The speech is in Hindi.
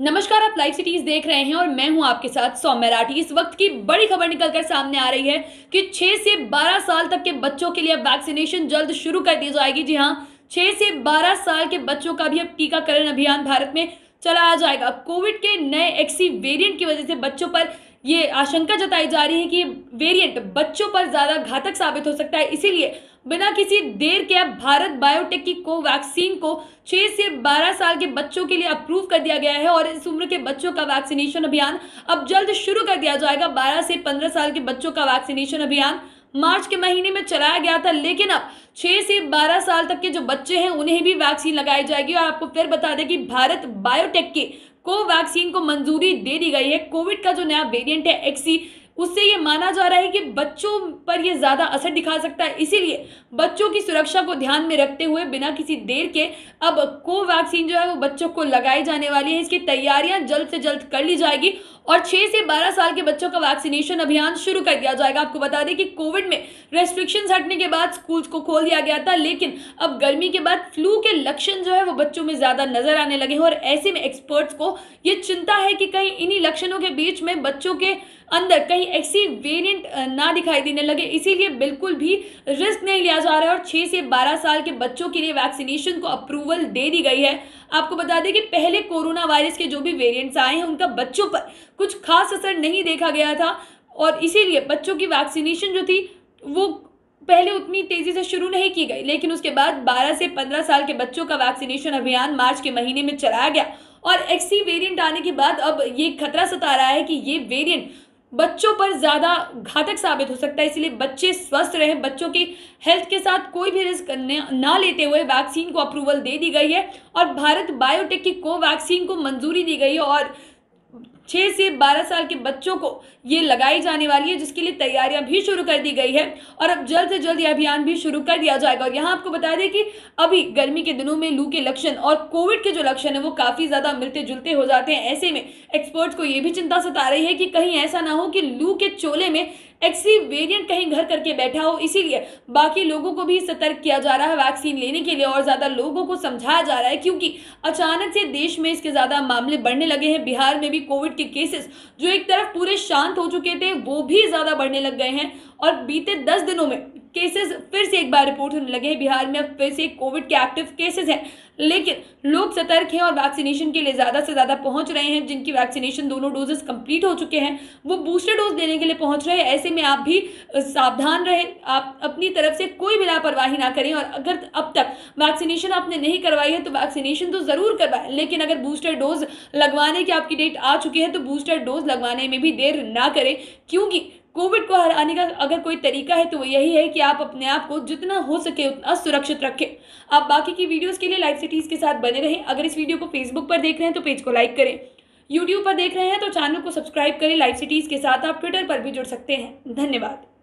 नमस्कार आप लाइव सिटीज देख रहे हैं और मैं हूं आपके साथ सौम्य राठी इस वक्त की बड़ी खबर निकलकर सामने आ रही है कि 6 से 12 साल तक के बच्चों के लिए वैक्सीनेशन जल्द शुरू कर दी जाएगी जी हां 6 से 12 साल के बच्चों का भी अब टीकाकरण अभियान भारत में चलाया जाएगा कोविड के नए एक्सी वेरिएंट की वजह से बच्चों पर ये आशंका जताई जा रही है कि वेरिएंट बच्चों पर ज़्यादा घातक साबित हो सकता है इसीलिए बिना किसी देर के अब भारत बायोटेक की कोवैक्सीन को 6 से 12 साल के बच्चों के लिए अप्रूव कर दिया गया है और इस उम्र के बच्चों का वैक्सीनेशन अभियान अब जल्द शुरू कर दिया जाएगा 12 से 15 साल के बच्चों का वैक्सीनेशन अभियान मार्च के महीने में चलाया गया था लेकिन अब 6 से 12 साल तक के जो बच्चे हैं उन्हें भी वैक्सीन लगाई जाएगी और आपको फिर बता दें कि भारत बायोटेक की कोवैक्सीन को मंजूरी दे दी गई है कोविड का जो नया वेरिएंट है एक्सी उससे ये माना जा रहा है कि बच्चों पर यह ज़्यादा असर दिखा सकता है इसीलिए बच्चों की सुरक्षा को ध्यान में रखते हुए बिना किसी देर के अब कोवैक्सीन जो है वो बच्चों को लगाई जाने वाली है इसकी तैयारियां जल्द से जल्द कर ली जाएगी और 6 से 12 साल के बच्चों का वैक्सीनेशन अभियान शुरू कर दिया जाएगा आपको बता दें कि कोविड में रेस्ट्रिक्शन हटने के बाद स्कूल्स को खोल दिया गया था लेकिन अब गर्मी के बाद फ्लू के लक्षण जो है वो बच्चों में ज़्यादा नजर आने लगे हैं और ऐसे में एक्सपर्ट्स को ये चिंता है कि कहीं इन्हीं लक्षणों के बीच में बच्चों के अंदर कहीं ऐसी वेरिएंट ना दिखाई देने लगे इसीलिए बिल्कुल भी रिस्क नहीं लिया जा रहा है और छः से बारह साल के बच्चों के लिए वैक्सीनेशन को अप्रूवल दे दी गई है आपको बता दें कि पहले कोरोना वायरस के जो भी वेरिएंट्स आए हैं उनका बच्चों पर कुछ खास असर नहीं देखा गया था और इसीलिए बच्चों की वैक्सीनेशन जो थी वो पहले उतनी तेजी से शुरू नहीं की गई लेकिन उसके बाद 12 से 15 साल के बच्चों का वैक्सीनेशन अभियान मार्च के महीने में चलाया गया और एक्सी वेरिएंट आने के बाद अब ये खतरा सता रहा है कि ये वेरिएंट बच्चों पर ज़्यादा घातक साबित हो सकता है इसलिए बच्चे स्वस्थ रहें बच्चों की हेल्थ के साथ कोई भी रिस्क ना लेते हुए वैक्सीन को अप्रूवल दे दी गई है और भारत बायोटेक की कोवैक्सीन को मंजूरी दी गई है और छः से बारह साल के बच्चों को ये लगाई जाने वाली है जिसके लिए तैयारियां भी शुरू कर दी गई है और अब जल्द से जल्द ये अभियान भी शुरू कर दिया जाएगा और यहाँ आपको बता दें कि अभी गर्मी के दिनों में लू के लक्षण और कोविड के जो लक्षण है वो काफ़ी ज़्यादा मिलते जुलते हो जाते हैं ऐसे में एक्सपर्ट्स को ये भी चिंता सता रही है कि कहीं ऐसा ना हो कि लू के चोले में एक्सी वेरिएंट कहीं घर करके बैठा हो इसीलिए बाकी लोगों को भी सतर्क किया जा रहा है वैक्सीन लेने के लिए और ज़्यादा लोगों को समझाया जा रहा है क्योंकि अचानक से देश में इसके ज़्यादा मामले बढ़ने लगे हैं बिहार में भी कोविड के केसेस जो एक तरफ पूरे शांत हो चुके थे वो भी ज़्यादा बढ़ने लग गए हैं और बीते दस दिनों में केसेस फिर से एक बार रिपोर्ट होने लगे हैं बिहार में अब फिर से कोविड के एक्टिव केसेस हैं लेकिन लोग सतर्क हैं और वैक्सीनेशन के लिए ज़्यादा से ज़्यादा पहुंच रहे हैं जिनकी वैक्सीनेशन दोनों डोजेस कंप्लीट हो चुके हैं वो बूस्टर डोज देने के लिए पहुंच रहे हैं ऐसे में आप भी सावधान रहें आप अपनी तरफ से कोई भी लापरवाही ना करें और अगर अब तक वैक्सीनेशन आपने नहीं करवाई है तो वैक्सीनेशन तो ज़रूर करवाएं लेकिन अगर बूस्टर डोज लगवाने की आपकी डेट आ चुकी है तो बूस्टर डोज लगवाने में भी देर ना करें क्योंकि कोविड को हराने का अगर कोई तरीका है तो वो यही है कि आप अपने आप को जितना हो सके उतना सुरक्षित रखें आप बाकी की वीडियोस के लिए लाइव सिटीज़ के साथ बने रहें अगर इस वीडियो को फेसबुक पर देख रहे हैं तो पेज को लाइक करें यूट्यूब पर देख रहे हैं तो चैनल को सब्सक्राइब करें लाइव सिटीज़ के साथ आप ट्विटर पर भी जुड़ सकते हैं धन्यवाद